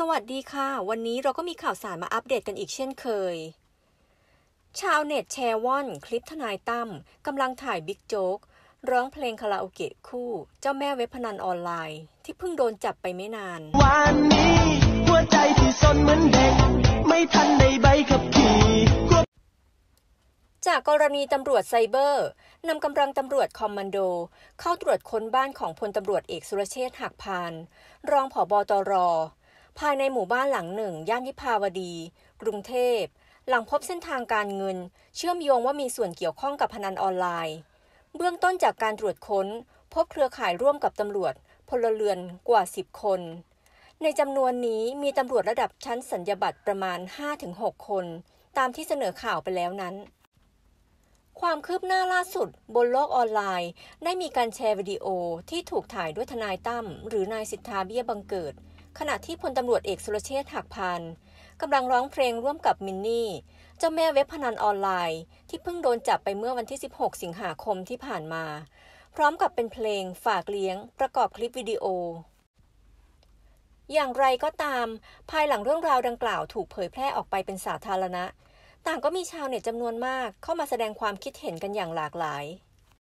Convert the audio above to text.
สวัสดีค่ะ วันนี้เราก็มีข่าวสารมาอัปเดตกันอีกเช่นเคย ชาวเน็ตแชร์ว่อน คลิปทนายตั้มกำลังถ่ายบิ๊กโจ๊ก ร้องเพลงคาราโอเกะคู่ เจ้าแม่เว็บพนันออนไลน์ที่เพิ่งโดนจับไปไม่นาน วันนี้ หัวใจที่สนเหมือนเด็กไม่ทันในใบขับขี่จากกรณีตำรวจไซเบอร์ นำกำลังตำรวจคอมมานโด เข้าตรวจค้นบ้านของพลตำรวจเอกสุรเชษฐ์หักพานรองผอบอตรอภายในหมู่บ้านหลังหนึ่ง ย่านยิพาวดี กรุงเทพ หลังพบเส้นทางการเงิน เชื่อมโยงว่ามีส่วนเกี่ยวข้องกับพนันออนไลน์ เบื้องต้นจากการตรวจค้น พบเครือข่ายร่วมกับตำรวจ พลเรือนกว่า 10 คน ในจำนวนนี้มีตำรวจระดับชั้นสัญญาบัตรประมาณ 5-6 คน ตามที่เสนอข่าวไปแล้วนั้น ความคืบหน้าล่าสุด บนโลกออนไลน์ ได้มีการแชร์วิดีโอที่ถูกถ่ายด้วยทนายตั้มหรือนายสิทธาเบี้ยบังเกิดขณะที่พลตำรวจเอกสุรเชษฐ์หักพันกำลังร้องเพลงร่วมกับมินนี่ เจ้าแม่เว็บพนันออนไลน์ที่เพิ่งโดนจับไปเมื่อวันที่ 16 สิงหาคมที่ผ่านมา พร้อมกับเป็นเพลงฝากเลี้ยง ประกอบคลิปวิดีโอ อย่างไรก็ตาม ภายหลังเรื่องราวดังกล่าวถูกเผยแพร่ออกไปเป็นสาธารณะ ต่างก็มีชาวเน็ตจำนวนมากเข้ามาแสดงความคิดเห็นกันอย่างหลากหลาย